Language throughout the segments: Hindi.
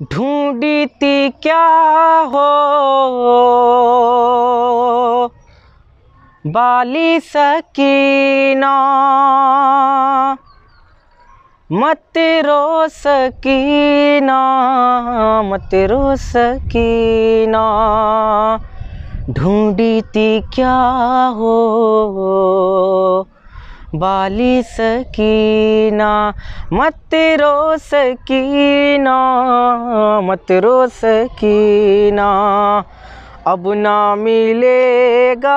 ढूंढती क्या हो बाली सकीना मत रो सकीना मत रो सकीना ढूंढती क्या हो बाली सकीना मत रो सकीना मत रो सकीना अब ना मिलेगा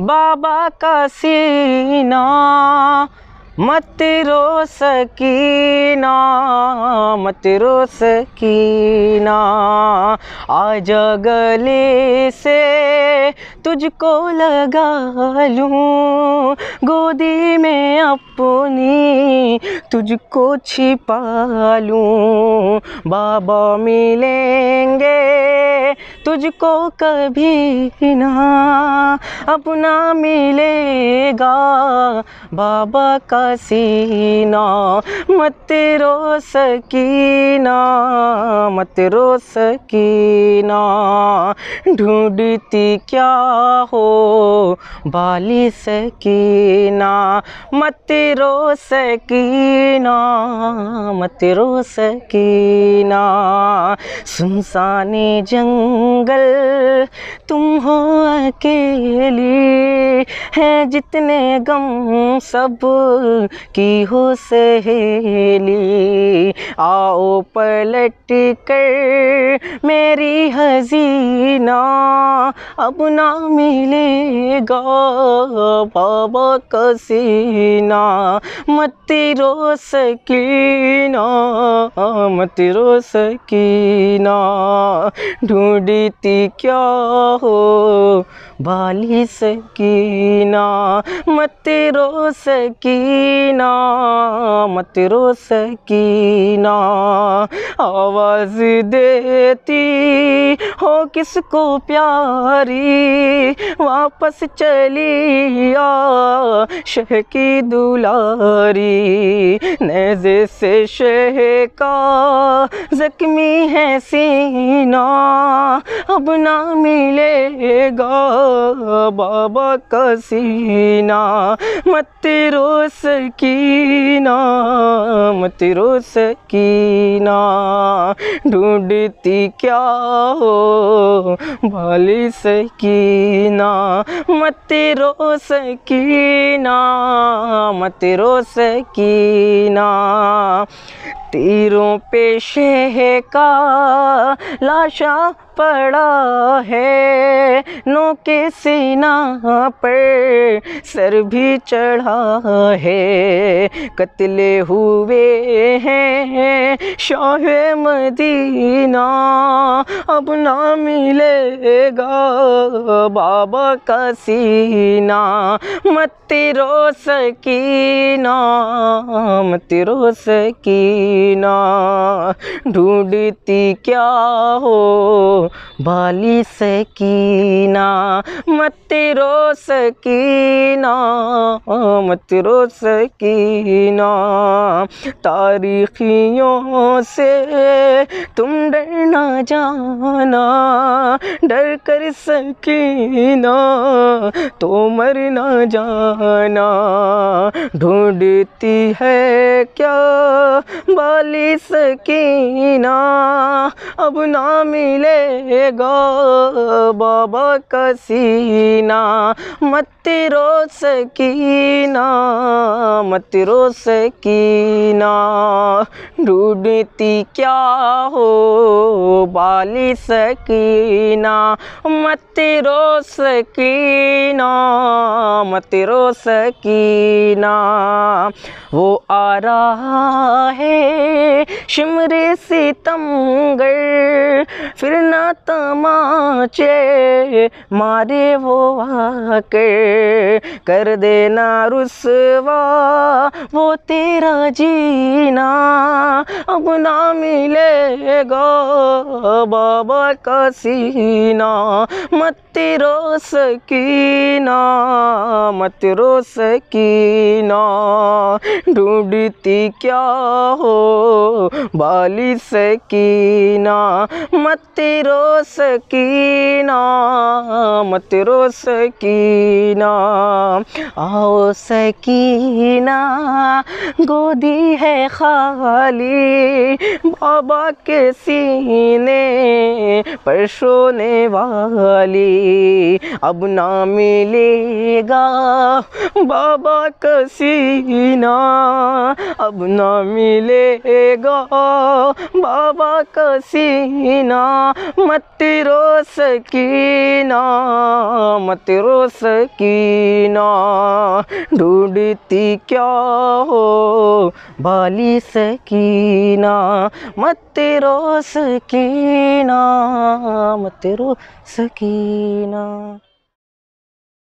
बाबा का सीना मत रो सकीना मत रो सकीना आ गले से तुझको लगा लूँ गोदी में अपनी तुझको छिपा लूँ बाबा मिलेंगे तुझको कभी ना अपना मिलेगा बाबा का हसीना मत रो सकीना मत रो सकीना ढूंढती क्या हो बाली सकीना मत रो सकीना मत रो सकीना सुनसानी जंगल तुम हो अकेली हैं जितने गम सब की हो सहेली आओ पलट कर मेरी हजीना अब ना मिलेगा बाबा कसीना मत रो सकीना मत रो सकीना ढूंढती क्या हो बाली सकीना मत रो सकीना मत रो सकीना आवाज़ देती हो किसको प्यारी वापस चली आ शह की दुलारी नज़े से शह का ज़ख्मी है सीना अब ना मिलेगा बाबा का सीना मत रो सकीना मत रो सकीना ढूंढती क्या हो भाली सकीना मत रो सकीना मत रो सकीना तीरों पे शेह का लाशा पड़ा है नो के सीना पर सर भी चढ़ा है कतले हुए हैं शाह मदीना अब ना मिलेगा बाबा का सीना मत रो सकीना मत रो सकीना ढूंढती क्या हो बाली सकीना मत रो सकीना मत रो सकीना तारीखियों से तुम डरना जाना डर कर सकीना तो मरना जाना ढूंढती है क्या बाली सकीना अब ना मिले रहेगा बाबा का सीना की ना सकीना मत की ना ढूंढती क्या हो बाली सकीना मत रो सकीना मत रो सकीना वो आ रहा है शिमर सितमगर फिर ना तमाचे मारे वो आके कर देना रुसवा वो तेरा जीना अपना गो बाबा का सीना मत रो सकीना मत की ना ढूंढती क्या हो बाली सकीना मत रो सकीना मत की ना आओ सकीना गोदी है खाली बाबा के सीने पर सोने वाली अब ना मिलेगा बाबा का सीना अब ना मिलेगा बाबा का सीना मत रो सकीना मत रो सकीना दुनिया ढूंढती क्या हो बाली सकीना मत रो सकीना मत रो सकीना